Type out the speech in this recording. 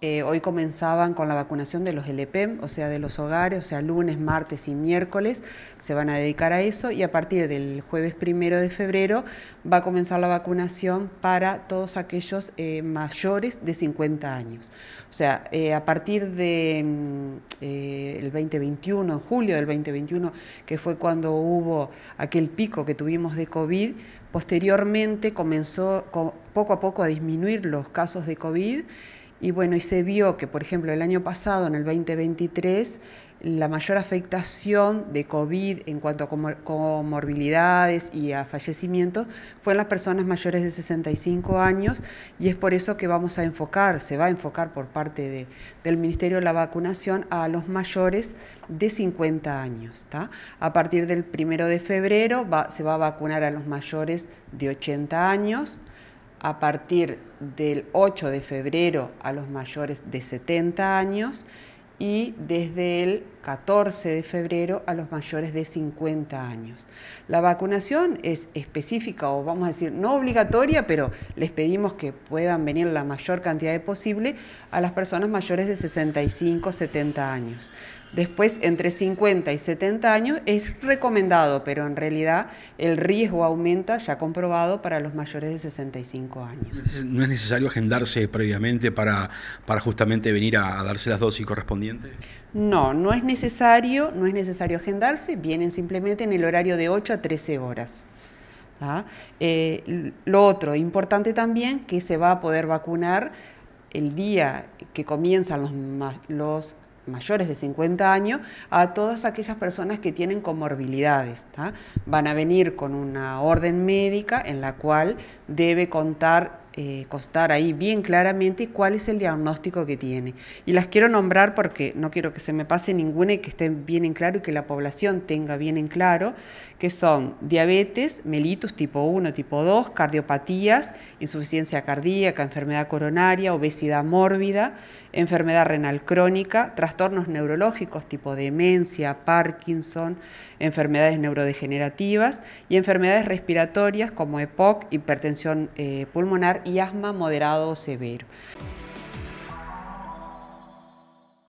Eh, hoy comenzaban con la vacunación de los LPM, o sea, de los hogares, o sea, lunes, martes y miércoles se van a dedicar a eso y a partir del jueves primero de febrero va a comenzar la vacunación para todos aquellos eh, mayores de 50 años. O sea, eh, a partir del mm, 2021, en julio del 2021, que fue cuando hubo aquel pico que tuvimos de COVID, posteriormente comenzó poco a poco a disminuir los casos de COVID. Y bueno, y se vio que, por ejemplo, el año pasado, en el 2023, la mayor afectación de COVID en cuanto a comorbilidades y a fallecimientos fue en las personas mayores de 65 años y es por eso que vamos a enfocar, se va a enfocar por parte del Ministerio de la Vacunación a los mayores de 50 años. A partir del primero de febrero se va a vacunar a los mayores de 80 años a partir del 8 de febrero a los mayores de 70 años y desde el 14 de febrero a los mayores de 50 años. La vacunación es específica o vamos a decir no obligatoria, pero les pedimos que puedan venir la mayor cantidad de posible a las personas mayores de 65, 70 años. Después, entre 50 y 70 años es recomendado, pero en realidad el riesgo aumenta, ya comprobado, para los mayores de 65 años. ¿No es necesario agendarse previamente para, para justamente venir a, darse las dosis correspondientes? No, no es necesario, no es necesario agendarse, vienen simplemente en el horario de 8 a 13 horas. ¿ah? Eh, lo otro importante también, que se va a poder vacunar el día que comienzan los, los mayores de 50 años a todas aquellas personas que tienen comorbilidades. Van a venir con una orden médica en la cual debe contar eh, costar ahí bien claramente cuál es el diagnóstico que tiene. Y las quiero nombrar porque no quiero que se me pase ninguna y que estén bien en claro y que la población tenga bien en claro, que son diabetes, mellitus tipo 1, tipo 2, cardiopatías, insuficiencia cardíaca, enfermedad coronaria, obesidad mórbida, enfermedad renal crónica, trastornos neurológicos tipo demencia, Parkinson, enfermedades neurodegenerativas y enfermedades respiratorias como EPOC, hipertensión eh, pulmonar y asma moderado o severo.